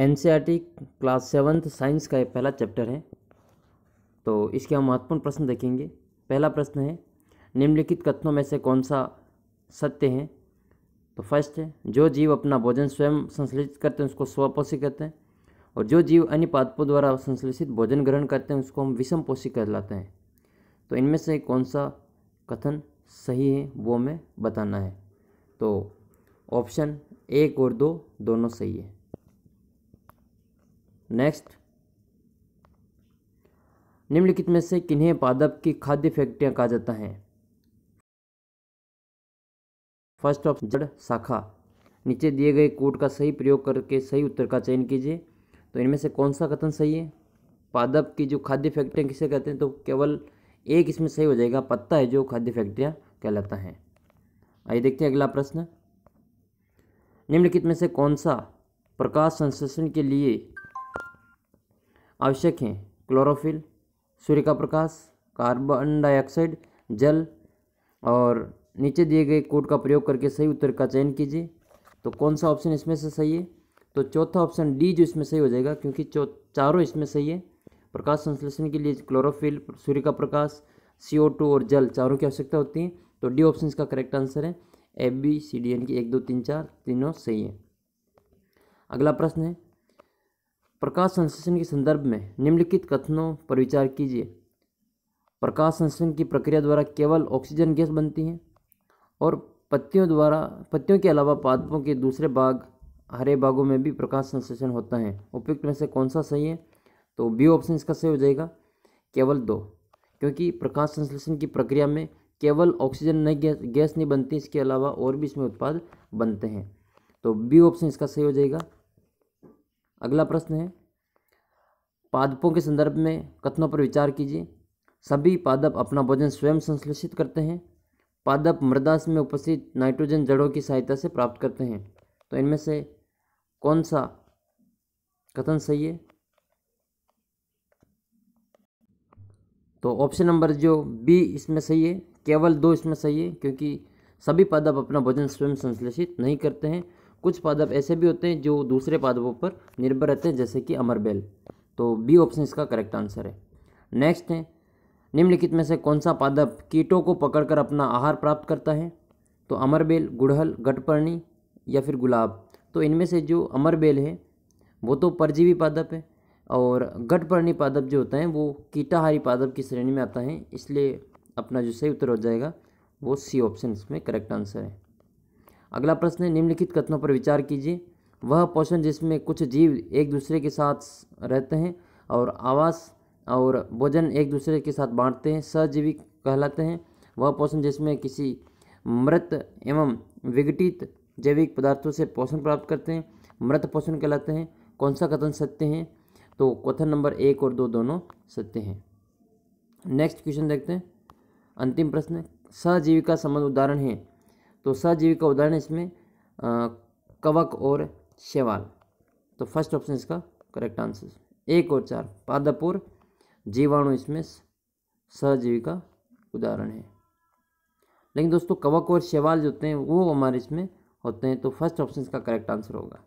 N class seventh science का एक पहला चैप्टर है तो इसके हम महत्वपूर्ण प्रश्न देखेंगे पहला प्रश्न है निम्नलिखित कथनों में से कौन सा सत्य है तो फर्स्ट है जो जीव अपना भोजन स्वयं संश्लेषित करते हैं उसको स्वपोषी कहते हैं और जो जीव अन्य पादपों द्वारा संश्लेषित भोजन ग्रहण करते हैं उसको हम विषम पोषी कहलाते हैं तो इनमें से कौन सा कथन सही है वो हमें बताना है तो ऑप्शन एक और दो दोनों सही है नेक्स्ट निम्नलिखित में से किन्हें पादप की खाद्य फैक्ट्रियां कहा जाता है फर्स्ट ऑफ जड़ शाखा नीचे दिए गए कोड का सही प्रयोग करके सही उत्तर का चयन कीजिए तो इनमें से कौन सा कथन सही है पादप की जो खाद्य फैक्ट्रियाँ किसे कहते हैं तो केवल एक इसमें सही हो जाएगा पत्ता है जो खाद्य फैक्ट्रियाँ कहलाता है आइए देखते हैं अगला प्रश्न निम्नलिखित में से कौन सा प्रकाश संश्लेषण के लिए आवश्यक हैं क्लोरोफिल सूर्य का प्रकाश कार्बन डाइऑक्साइड जल और नीचे दिए गए कोड का प्रयोग करके सही उत्तर का चयन कीजिए तो कौन सा ऑप्शन इसमें से सही है तो चौथा ऑप्शन डी जो इसमें सही हो जाएगा क्योंकि चारों इसमें सही है प्रकाश संश्लेषण के लिए क्लोरोफिल सूर्य का प्रकाश सी और जल चारों की आवश्यकता होती है तो डी ऑप्शन इसका करेक्ट आंसर है ए बी सी डी एन की एक दो तीन चार तीनों सही है अगला प्रश्न है प्रकाश संश्लेषण के संदर्भ में निम्नलिखित कथनों पर विचार कीजिए प्रकाश संश्लेषण की प्रक्रिया द्वारा केवल ऑक्सीजन गैस बनती है और पत्तियों द्वारा पत्तियों के अलावा पादपों के दूसरे भाग हरे भागों में भी प्रकाश संश्लेषण होता है उपयुक्त में से कौन सा सही है तो बी ऑप्शन इसका सही हो जाएगा केवल दो क्योंकि प्रकाश संश्लेषण की प्रक्रिया में केवल ऑक्सीजन नहीं गैस गैस नहीं बनती इसके अलावा और भी इसमें उत्पाद बनते हैं तो बी ऑप्शन इसका सही हो जाएगा अगला प्रश्न है पादपों के संदर्भ में कथनों पर विचार कीजिए सभी पादप अपना भोजन स्वयं संश्लेषित करते हैं पादप मृदास में उपस्थित नाइट्रोजन जड़ों की सहायता से प्राप्त करते हैं तो इनमें से कौन सा कथन सही है तो ऑप्शन नंबर जो बी इसमें सही है केवल दो इसमें सही है क्योंकि सभी पादप अपना भोजन स्वयं संश्लेषित नहीं करते हैं कुछ पादप ऐसे भी होते हैं जो दूसरे पादपों पर निर्भर रहते हैं जैसे कि अमरबेल तो बी ऑप्शन इसका करेक्ट आंसर है नेक्स्ट है निम्नलिखित में से कौन सा पादप कीटों को पकड़कर अपना आहार प्राप्त करता है तो अमरबेल गुड़हल गटपर्णी या फिर गुलाब तो इनमें से जो अमरबेल है वो तो परजीवी पादप है और गटपर्णी पादप जो होता है वो कीटाहारी पादप की श्रेणी में आता है इसलिए अपना जो सही उत्तर हो जाएगा वो सी ऑप्शन इसमें करेक्ट आंसर है अगला प्रश्न है निम्नलिखित कथनों पर विचार कीजिए वह पोषण जिसमें कुछ जीव एक दूसरे के साथ रहते हैं और आवास और भोजन एक दूसरे के साथ बांटते हैं सहजीवी कहलाते हैं वह पोषण जिसमें किसी मृत एवं विघटित जैविक पदार्थों से पोषण प्राप्त करते हैं मृत पोषण कहलाते हैं कौन सा कथन सत्य हैं तो कथन नंबर एक और दो दोनों सत्य हैं नेक्स्ट क्वेश्चन देखते हैं अंतिम प्रश्न सहजीविका संबंध उदाहरण है तो सहजीवी का उदाहरण इसमें कवक और शैवाल तो फर्स्ट ऑप्शन इसका करेक्ट आंसर एक और चार पादपुर जीवाणु इसमें सहजीवी का उदाहरण है लेकिन दोस्तों कवक और शेवाल जो होते हैं वो हमारे इसमें होते हैं तो फर्स्ट ऑप्शन इसका करेक्ट आंसर होगा